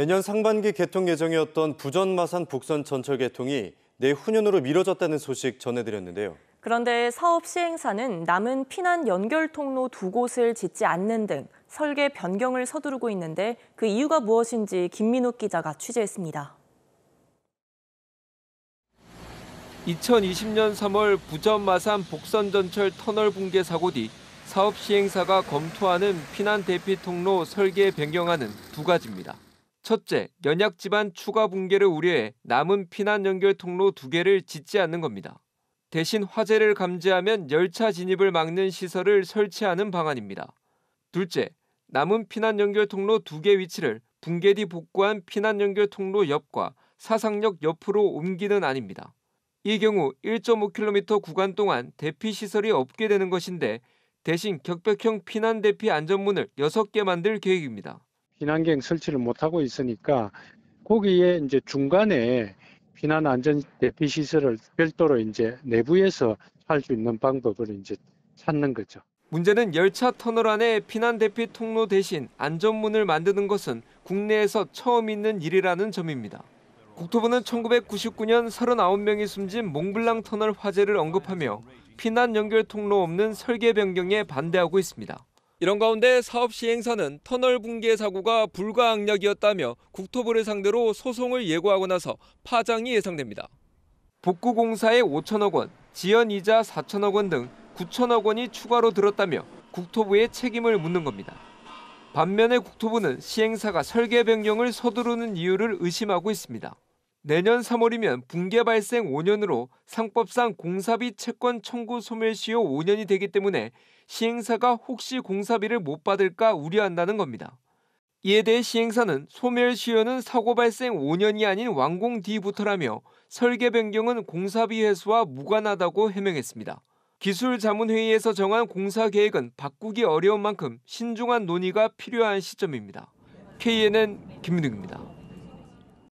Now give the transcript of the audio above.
내년 상반기 개통 예정이었던 부전 마산 북선 전철 개통이 내후년으로 미뤄졌다는 소식 전해드렸는데요. 그런데 사업 시행사는 남은 피난 연결 통로 두 곳을 짓지 않는 등 설계 변경을 서두르고 있는데 그 이유가 무엇인지 김민욱 기자가 취재했습니다. 2020년 3월 부전 마산 복선 전철 터널 붕괴 사고 뒤 사업 시행사가 검토하는 피난 대피 통로 설계 변경안은 두 가지입니다. 첫째, 연약 집안 추가 붕괴를 우려해 남은 피난 연결 통로 두 개를 짓지 않는 겁니다. 대신 화재를 감지하면 열차 진입을 막는 시설을 설치하는 방안입니다. 둘째, 남은 피난 연결 통로 두 개 위치를 붕괴 뒤 복구한 피난 연결 통로 옆과 사상역 옆으로 옮기는 안입니다. 이 경우 1.5km 구간 동안 대피 시설이 없게 되는 것인데 대신 격벽형 피난 대피 안전문을 6개 만들 계획입니다. 비난객 설치를 못하고 있으니까 거기에 이제 중간에 비난 안전 대피 시설을 별도로 이제 내부에서 할 수 있는 방법을 이제 찾는 거죠. 문제는 열차 터널 안에 피난 대피 통로 대신 안전문을 만드는 것은 국내에서 처음 있는 일이라는 점입니다. 국토부는 1999년 39명이 숨진 몽블랑 터널 화재를 언급하며 피난 연결 통로 없는 설계 변경에 반대하고 있습니다. 이런 가운데 사업 시행사는 터널 붕괴 사고가 불가항력이었다며 국토부를 상대로 소송을 예고하고 나서 파장이 예상됩니다. 복구공사에 5천억 원, 지연이자 4천억 원 등 9천억 원이 추가로 들었다며 국토부의 책임을 묻는 겁니다. 반면에 국토부는 시행사가 설계 변경을 서두르는 이유를 의심하고 있습니다. 내년 3월이면 붕괴 발생 5년으로 상법상 공사비 채권 청구 소멸시효 5년이 되기 때문에 시행사가 혹시 공사비를 못 받을까 우려한다는 겁니다. 이에 대해 시행사는 소멸시효는 사고 발생 5년이 아닌 완공 뒤부터라며 설계 변경은 공사비 회수와 무관하다고 해명했습니다. 기술자문회의에서 정한 공사 계획은 바꾸기 어려운 만큼 신중한 논의가 필요한 시점입니다. KNN 김민욱입니다.